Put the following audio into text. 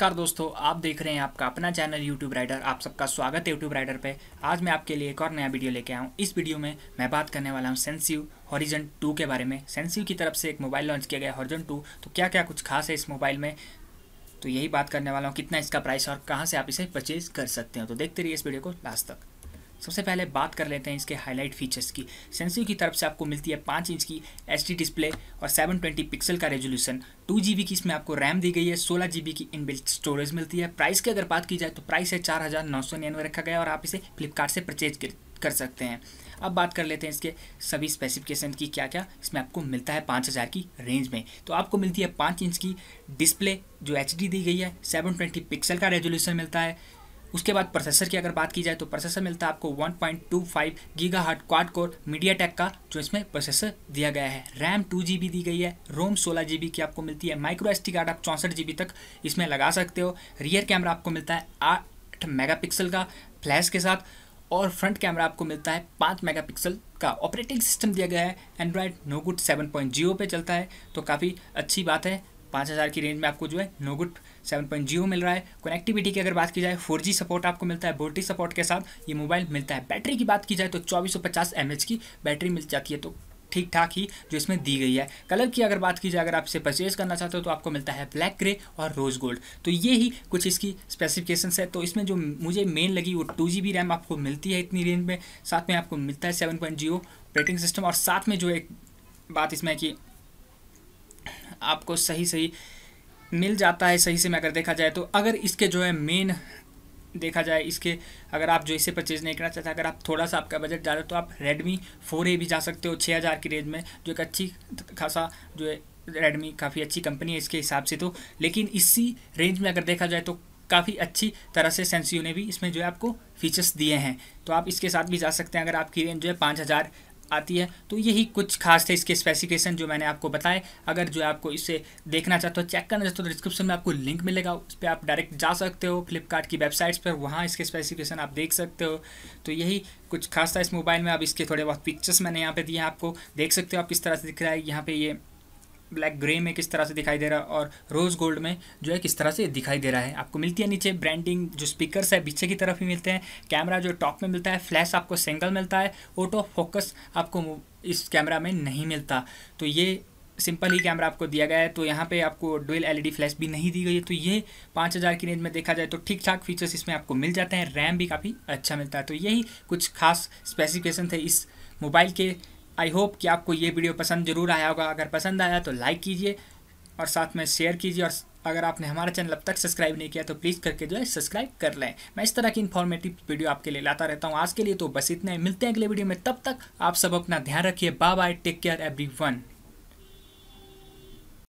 नमस्कार दोस्तों आप देख रहे हैं आपका अपना चैनल यूट्यूब राइडर आप सबका स्वागत है यूट्यूब राइडर पे आज मैं आपके लिए एक और नया वीडियो लेके आया हूँ इस वीडियो में मैं बात करने वाला हूँ सेंसिव हॉरिजन 2 के बारे में सेंसिव की तरफ से एक मोबाइल लॉन्च किया गया हॉरिजन 2 तो क्या क्या कुछ खास है इस मोबाइल में तो यही बात करने वाला हूँ कितना इसका प्राइस और कहाँ से आप इसे परचेज कर सकते हैं तो देखते रहिए इस वीडियो को लास्ट तक सबसे पहले बात कर लेते हैं इसके हाईलाइट फीचर्स की सेंसिंग की तरफ से आपको मिलती है पाँच इंच की एच डिस्प्ले और सेवन ट्वेंटी पिक्सल का रेजोल्यूशन टू जी की इसमें आपको रैम दी गई है सोलह जी की इनबिल्ट स्टोरेज मिलती है प्राइस की अगर बात की जाए तो प्राइस है चार हज़ार नौ सौ निन्यानवे रखा गया और आप इसे फ्लिपकार्ट से परचेज कर सकते हैं अब बात कर लेते हैं इसके सभी स्पेसिफिकेशन की क्या क्या इसमें आपको मिलता है पाँच हज़ार की रेंज में तो आपको मिलती है पाँच इंच की डिस्प्ले जो एच दी गई है सेवन ट्वेंटी पिक्सल का रेजोल्यूशन मिलता है उसके बाद प्रोसेसर की अगर बात की जाए तो प्रोसेसर मिलता है आपको 1.25 point two five giga hertz quad core MediaTek का जो इसमें प्रोसेसर दिया गया है रैम टू जी दी गई है रोम सोलह जी की आपको मिलती है माइक्रो एस टी कार्ड आप चौंसठ जी तक इसमें लगा सकते हो रियर कैमरा आपको मिलता है आठ मेगापिक्सल का फ्लैश के साथ और फ्रंट कैमरा आपको मिलता है पाँच मेगापिक्सल का ऑपरेटिंग सिस्टम दिया गया है Android good seven point zero पर चलता है तो काफ़ी अच्छी बात है पाँच हज़ार की रेंज में आपको जो है no good seven point zero मिल रहा है कनेक्टिविटी की अगर बात की जाए फोर जी सपोर्ट आपको मिलता है बोल्टी सपोर्ट के साथ ये मोबाइल मिलता है बैटरी की बात की जाए तो चौबीस सौ पचास एम एच की बैटरी मिल जाती है तो ठीक ठाक ही जो इसमें दी गई है कलर की अगर बात की जाए अगर आप इसे परचेज करना चाहते हो तो आपको मिलता है ब्लैक ग्रे और रोज़ गोल्ड तो ये ही कुछ इसकी स्पेसिफिकेशंस है तो इसमें जो मुझे मेन लगी वो टू जी रैम आपको मिलती है इतनी रेंज में साथ में आपको मिलता है सेवन पॉइंट ऑपरेटिंग सिस्टम और साथ में जो एक बात इसमें है कि आपको सही सही मिल जाता है सही से मैं अगर देखा जाए तो अगर इसके जो है मेन देखा जाए इसके अगर आप जो इसे परचेज़ नहीं करना चाहते अगर आप थोड़ा सा आपका बजट ज़्यादा तो आप रेडमी फोर ए भी जा सकते हो छः हज़ार की रेंज में जो एक अच्छी खासा जो है रेडमी काफ़ी अच्छी कंपनी है इसके हिसाब से तो लेकिन इसी रेंज में अगर देखा जाए तो काफ़ी अच्छी तरह से सेंसियो ने भी इसमें जो है आपको फीचर्स दिए हैं तो आप इसके साथ भी जा सकते हैं अगर आपकी रेंज जो है पाँच हज़ार आती है तो यही कुछ खास थे इसके स्पेसिफिकेशन जो मैंने आपको बताए अगर जो आपको इसे देखना चाहते हो तो चेक करना चाहते हो तो डिस्क्रिप्शन में आपको लिंक मिलेगा उस पर आप डायरेक्ट जा सकते हो फ्लिपकार्ट की वेबसाइट्स पर वहाँ इसके स्पेसिफिकेशन आप देख सकते हो तो यही कुछ खास था इस मोबाइल में अब इसके थोड़े बहुत पिक्चर्स मैंने यहाँ पर दिए आपको देख सकते हो आप किस तरह से दिख रहा है यहाँ पर ये ब्लैक ग्रे में किस तरह से दिखाई दे रहा है और रोज़ गोल्ड में जो है किस तरह से दिखाई दे रहा है आपको मिलती है नीचे ब्रांडिंग जो स्पीकर्स है पीछे की तरफ ही मिलते हैं कैमरा जो टॉप में मिलता है फ्लैश आपको सिंगल मिलता है ऑटो फोकस आपको इस कैमरा में नहीं मिलता तो ये सिंपल ही कैमरा आपको दिया गया है तो यहाँ पे आपको डुअल एलईडी फ्लैश भी नहीं दी गई है तो ये पाँच हज़ार की रेंज में देखा जाए तो ठीक ठाक फीचर्स इसमें आपको मिल जाते हैं रैम भी काफ़ी अच्छा मिलता है तो यही कुछ खास स्पेसिफिकेशन थे इस मोबाइल के आई होप कि आपको ये वीडियो पसंद जरूर आया होगा अगर पसंद आया तो लाइक कीजिए और साथ में शेयर कीजिए और अगर आपने हमारा चैनल अब तक सब्सक्राइब नहीं किया तो प्लीज़ करके जो है सब्सक्राइब कर लें मैं इस तरह की इन्फॉर्मेटिव वीडियो आपके लिए लाता रहता हूँ आज के लिए तो बस इतना ही मिलते हैं अगले वीडियो में तब तक आप सब अपना ध्यान रखिए bye bye take care every one